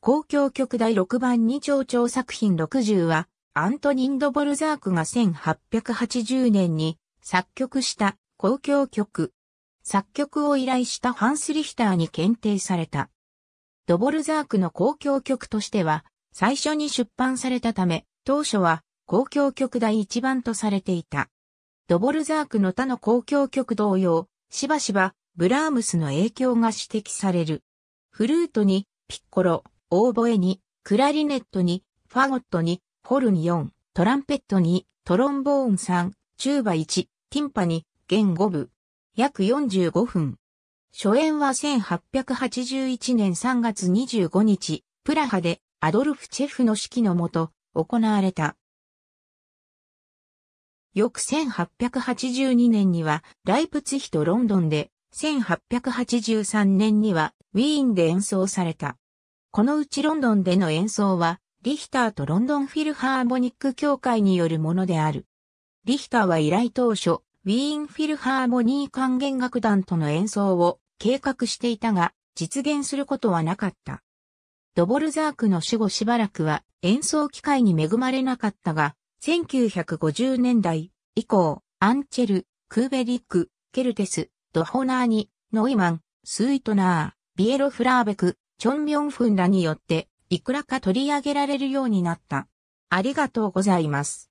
公共曲第6番2長調作品60は、アントニンド・ボルザークが1880年に作曲した公共曲。作曲を依頼したハンス・リヒターに検定された。ドボルザークの公共曲としては、最初に出版されたため、当初は公共曲第1番とされていた。ドボルザークの他の公共曲同様、しばしばブラームスの影響が指摘される。フルートにピッコロ、オーボエに、クラリネットに、ファゴットに、ホルン4、トランペットに、トロンボーン3、チューバ1、ティンパに、弦5部。約45分。初演は1881年3月25日、プラハでアドルフ・チェフの指揮のもと行われた。翌1882年にはライプツヒとロンドンで、1883年にはウィーンで演奏された。このうちロンドンでの演奏は、リヒターとロンドンフィルハーモニック協会によるものである。リヒターは依頼当初、ウィーンフィルハーモニー管弦楽団との演奏を計画していたが、実現することはなかった。ドボルザークの死後しばらくは演奏機会に恵まれなかったが、1950年代以降、アンチェル、クーベリック、ケルテス、ドホナーニ、ノイマン、スイートナー、ビエロフラーベク、チョンミョンフンらによって、いくらか取り上げられるようになった。ありがとうございます。